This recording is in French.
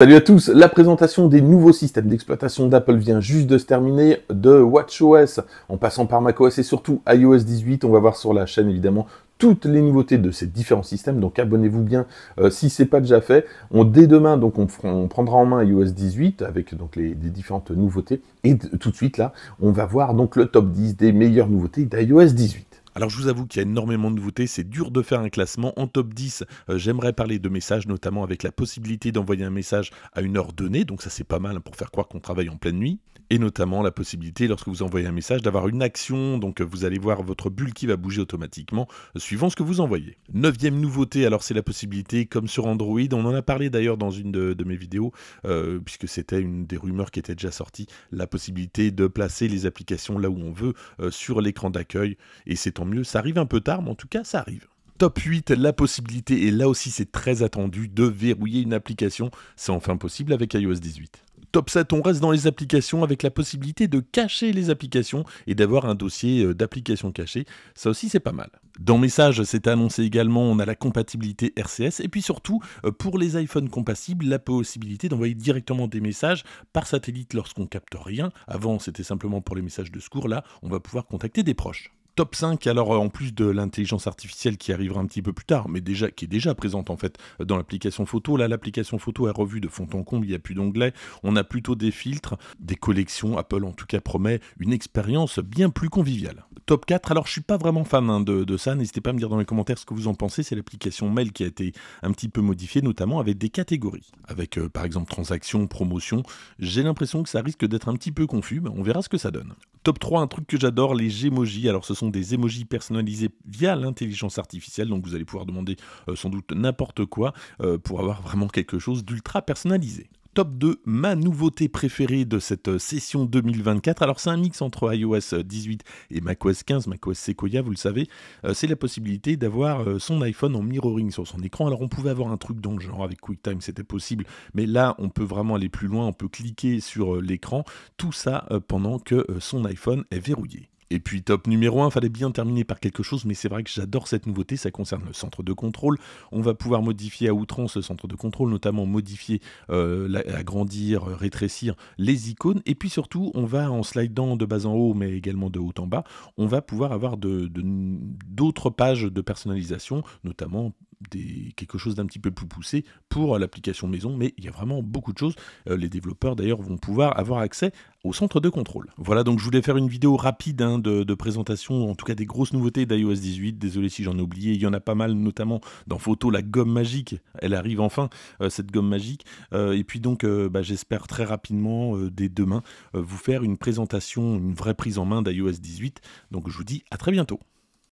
Salut à tous, la présentation des nouveaux systèmes d'exploitation d'Apple vient juste de se terminer, de WatchOS en passant par macOS et surtout iOS 18, on va voir sur la chaîne évidemment toutes les nouveautés de ces différents systèmes, donc abonnez-vous bien euh, si c'est pas déjà fait. On, dès demain, donc on, prendra en main iOS 18 avec donc les, différentes nouveautés et tout de suite là, on va voir donc le top 10 des meilleures nouveautés d'iOS 18. Alors je vous avoue qu'il y a énormément de nouveautés, c'est dur de faire un classement. En top 10, euh, j'aimerais parler de messages, notamment avec la possibilité d'envoyer un message à une heure donnée, donc ça c'est pas mal pour faire croire qu'on travaille en pleine nuit. Et notamment la possibilité, lorsque vous envoyez un message, d'avoir une action, donc vous allez voir votre bulle qui va bouger automatiquement euh, suivant ce que vous envoyez. Neuvième nouveauté, alors c'est la possibilité, comme sur Android, on en a parlé d'ailleurs dans une de, mes vidéos, euh, puisque c'était une des rumeurs qui était déjà sortie, la possibilité de placer les applications là où on veut sur l'écran d'accueil, et c'est en mieux, ça arrive un peu tard, mais en tout cas, ça arrive. Top 8, la possibilité, et là aussi c'est très attendu, de verrouiller une application. C'est enfin possible avec iOS 18. Top 7, on reste dans les applications avec la possibilité de cacher les applications et d'avoir un dossier euh, d'applications cachées. Ça aussi, c'est pas mal. Dans messages, c'est annoncé également, on a la compatibilité RCS et puis surtout, euh, pour les iPhones compatibles, la possibilité d'envoyer directement des messages par satellite lorsqu'on capte rien. Avant, c'était simplement pour les messages de secours. Là, on va pouvoir contacter des proches top 5, alors euh, en plus de l'intelligence artificielle qui arrivera un petit peu plus tard, mais déjà qui est déjà présente en fait dans l'application photo. Là, l'application photo est revue de fond en comble, il n'y a plus d'onglets. on a plutôt des filtres, des collections. Apple en tout cas promet une expérience bien plus conviviale. Top 4, alors je suis pas vraiment fan hein, de, ça, n'hésitez pas à me dire dans les commentaires ce que vous en pensez. C'est l'application mail qui a été un petit peu modifiée, notamment avec des catégories. Avec euh, par exemple transactions, promotions, j'ai l'impression que ça risque d'être un petit peu confus, on verra ce que ça donne. Top 3, un truc que j'adore, les émojis. Alors, ce sont des émojis personnalisés via l'intelligence artificielle. Donc, vous allez pouvoir demander euh, sans doute n'importe quoi euh, pour avoir vraiment quelque chose d'ultra personnalisé top 2, ma nouveauté préférée de cette euh, session 2024. Alors c'est un mix entre iOS 18 et macOS 15, macOS Sequoia, vous le savez. Euh, c'est la possibilité d'avoir euh, son iPhone en mirroring sur son écran. Alors on pouvait avoir un truc dans le genre avec QuickTime, c'était possible, mais là on peut vraiment aller plus loin, on peut cliquer sur l'écran, tout ça pendant que son iPhone est verrouillé. Et puis top numéro 1, fallait bien terminer par quelque chose, mais c'est vrai que j'adore cette nouveauté, ça concerne le centre de contrôle. On va pouvoir modifier à outrance ce centre de contrôle, notamment modifier, euh, agrandir, rétrécir les icônes. Et puis surtout, on va en slidant de bas en haut, mais également de haut en bas, on va pouvoir avoir d'autres pages de personnalisation, notamment quelque chose d'un petit peu plus poussé pour euh, l'application maison, mais il y a vraiment beaucoup de choses. Euh, les développeurs d'ailleurs vont pouvoir avoir accès au centre de contrôle. Voilà, donc je voulais faire une vidéo rapide hein, de, présentation, en tout cas des grosses nouveautés d'iOS 18. Désolé si j'en ai oublié, il y en a pas mal, notamment dans photo, la gomme magique, elle arrive enfin, euh, cette gomme magique. et puis donc, bah, j'espère très rapidement, dès demain, vous faire une présentation, une vraie prise en main d'iOS 18. Donc je vous dis à très bientôt.